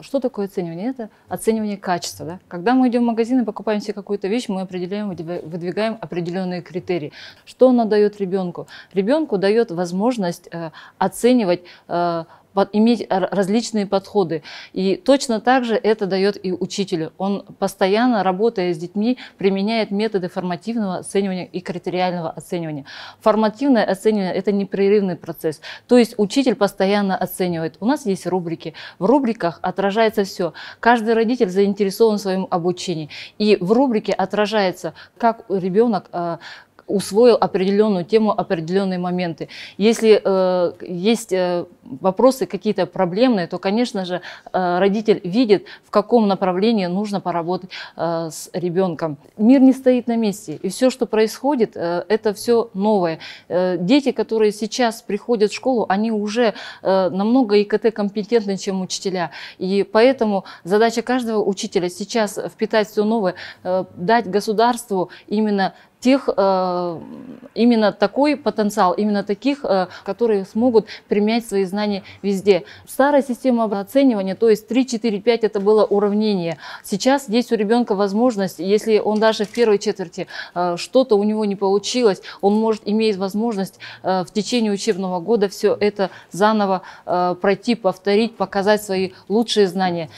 Что такое оценивание? Это оценивание качества. Да? Когда мы идем в магазин и покупаем себе какую-то вещь, мы определяем, выдвигаем определенные критерии. Что она дает ребенку? Ребенку дает возможность э, оценивать э, иметь различные подходы. И точно так же это дает и учителю. Он постоянно, работая с детьми, применяет методы формативного оценивания и критериального оценивания. Формативное оценивание – это непрерывный процесс. То есть учитель постоянно оценивает. У нас есть рубрики. В рубриках отражается все. Каждый родитель заинтересован в своем обучении. И в рубрике отражается, как ребенок а, усвоил определенную тему, определенные моменты. Если э, есть э, вопросы какие-то проблемные, то, конечно же, э, родитель видит, в каком направлении нужно поработать э, с ребенком. Мир не стоит на месте, и все, что происходит, э, это все новое. Э, дети, которые сейчас приходят в школу, они уже э, намного ИКТ-компетентны, чем учителя. И поэтому задача каждого учителя сейчас впитать все новое, э, дать государству именно тех, э, именно такой потенциал, именно таких, э, которые смогут применять свои знания везде. Старая система оценивания, то есть 3, 4, 5 это было уравнение. Сейчас есть у ребенка возможность, если он даже в первой четверти э, что-то у него не получилось, он может иметь возможность в течение учебного года все это заново пройти, повторить, показать свои лучшие знания.